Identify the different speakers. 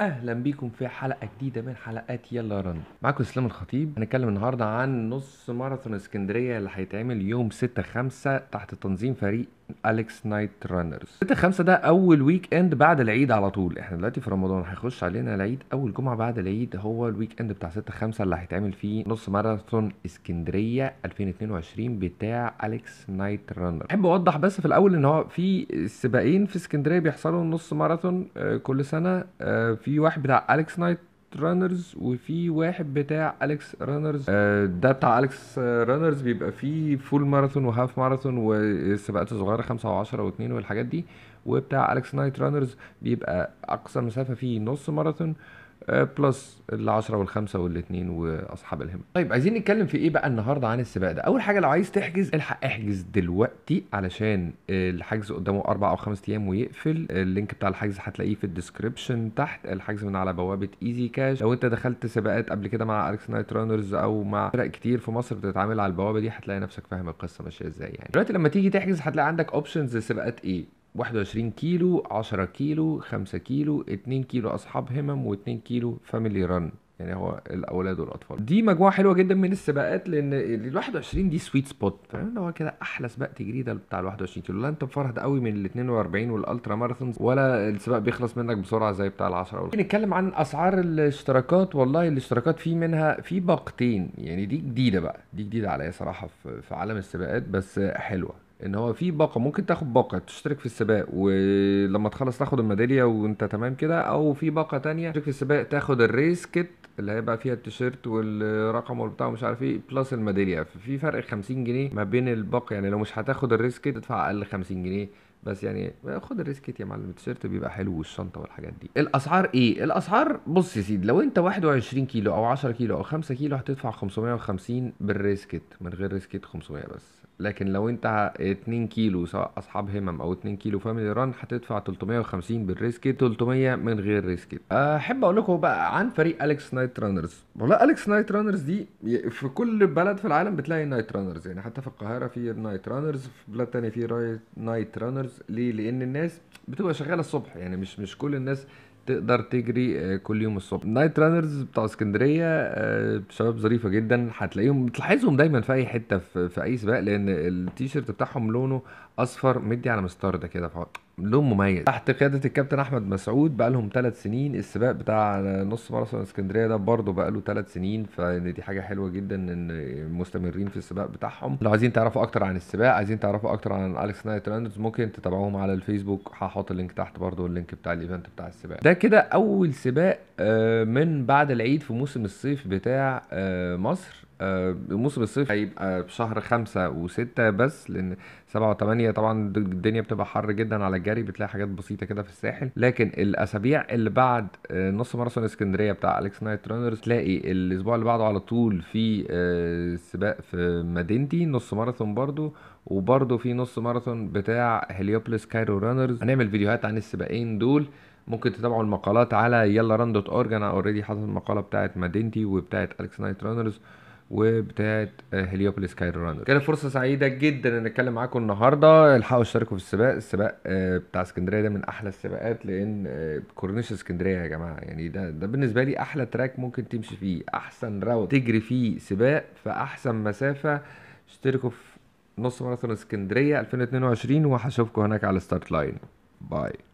Speaker 1: اهلا بيكم في حلقه جديده من حلقات يلا رن معاكم اسلام الخطيب هنتكلم النهارده عن نص ماراثون اسكندريه اللي هيتعمل يوم 6 5 تحت تنظيم فريق اليكس نايت رانرز 6 5 ده اول ويك اند بعد العيد على طول احنا دلوقتي في رمضان هيخش علينا العيد اول جمعه بعد العيد هو الويك اند بتاع 6 5 اللي هيتعمل فيه نص ماراثون اسكندريه 2022 بتاع اليكس نايت رانر احب اوضح بس في الاول ان هو في سباقين في اسكندريه بيحصلوا نص ماراثون آه، كل سنه آه، في في واحد بتاع اليكس نايت رانرز وفي واحد بتاع اليكس آه، رانرز ده بتاع اليكس رانرز بيبقى فيه فول ماراثون وهاف ماراثون وسباقات صغيره 5 و10 و2 والحاجات دي وبتاع اليكس نايت رانرز بيبقى اقصى مسافه فيه نص ماراثون بلس ال10 وال5 وال2 واصحاب الهم طيب عايزين نتكلم في ايه بقى النهارده عن السباق ده اول حاجه لو عايز تحجز الحق احجز دلوقتي علشان الحجز قدامه أربع او خمس ايام ويقفل اللينك بتاع الحجز هتلاقيه في الديسكربشن تحت الحجز من على بوابه ايزي كاش لو انت دخلت سباقات قبل كده مع اليكس نايت رانرز او مع فرق كتير في مصر بتتعامل على البوابه دي هتلاقي نفسك فاهم القصه ماشيه ازاي يعني دلوقتي لما تيجي تحجز هتلاقي عندك اوبشنز سباقات ايه 21 كيلو 10 كيلو 5 كيلو 2 كيلو اصحاب همم و2 كيلو فاميلي ران يعني هو الاولاد والاطفال دي مجموعه حلوه جدا من السباقات لان ال 21 دي سويت سبوت فاهم اللي هو كده احلى سباق تجري ده بتاع ال 21 كيلو لا انت مفرهد قوي من ال 42 والالترا ماراثونز ولا السباق بيخلص منك بسرعه زي بتاع ال 10 ولا نتكلم عن اسعار الاشتراكات والله الاشتراكات في منها في باقتين يعني دي جديده بقى دي جديده عليا صراحه في عالم السباقات بس حلوه ان هو في باقه ممكن تاخد باقه تشترك في السباق ولما تخلص تاخد الميداليه وانت تمام كده او في باقه تانية تشترك في السباق تاخد الريس كيت اللي هيبقى فيها التيشيرت والرقم والبتاع ومش عارف ايه بلس الميداليه في فرق 50 جنيه ما بين الباقه يعني لو مش هتاخد الريس كيت تدفع اقل 50 جنيه بس يعني خد الريسكيت يا معلم التيشيرت بيبقى حلو والشنطه والحاجات دي الاسعار ايه الاسعار بص يا سيدي لو انت 21 كيلو او 10 كيلو او 5 كيلو هتدفع 550 بالريسكيت من غير ريسكيت 500 بس لكن لو انت 2 كيلو سواء اصحاب همم او 2 كيلو فاميلي ران هتدفع 350 بالريسكيت 300 من غير ريسكيت احب اقول لكم بقى عن فريق اليكس نايت رانرز والله اليكس نايت رانرز دي في كل بلد في العالم بتلاقي نايت رانرز يعني حتى في القاهره في نايت رانرز في بلاد ثانيه في نايت رانرز الرياضيات ليه لان الناس بتبقى شغاله الصبح يعني مش مش كل الناس تقدر تجري آه، كل يوم الصبح نايت رانرز بتاع اسكندريه آه، شباب ظريفه جدا هتلاقيهم تلاحظهم دايما في اي حته في, في اي سباق لان التيشيرت بتاعهم لونه اصفر مدي على ده كده لون مميز تحت قياده الكابتن احمد مسعود بقى لهم ثلاث سنين السباق بتاع نص ماراثون اسكندريه ده برضه بقى له ثلاث سنين فدي حاجه حلوه جدا ان مستمرين في السباق بتاعهم لو عايزين تعرفوا اكتر عن السباق عايزين تعرفوا اكتر عن الكس نايت راندرز ممكن تتابعوهم على الفيسبوك هحط اللينك تحت برضه اللينك بتاع الايفنت بتاع السباق ده كده اول سباق آه، من بعد العيد في موسم الصيف بتاع آه، مصر آه، موسم الصيف هيبقى في شهر خمسة وستة بس لأن سبعة وثمانية طبعا الدنيا بتبقى حر جدا على الجري بتلاقي حاجات بسيطة كده في الساحل لكن الأسابيع اللي بعد آه، نص ماراثون اسكندرية بتاع أليكس نايت رانرز تلاقي الأسبوع اللي بعده على طول في آه، سباق في مدينتي نص ماراثون برضو وبرضو في نص ماراثون بتاع هليوبلس كايرو رانرز هنعمل فيديوهات عن السباقين دول ممكن تتابعوا المقالات على يلا ران دوت اورج انا اوريدي حاطط المقاله بتاعت مدينتي وبتاعت اليكس نايت رانرز وبتاعه آه، هليوبوليس كايرو راندر كانت فرصه سعيده جدا ان اتكلم معاكم النهارده الحقوا اشتركوا في السباق السباق آه، بتاع اسكندريه ده من احلى السباقات لان آه، كورنيش اسكندريه يا جماعه يعني ده ده بالنسبه لي احلى تراك ممكن تمشي فيه احسن راوت تجري فيه سباق في احسن مسافه اشتركوا في نص ماراثون اسكندريه 2022 وهشوفكم هناك على الستارت لاين باي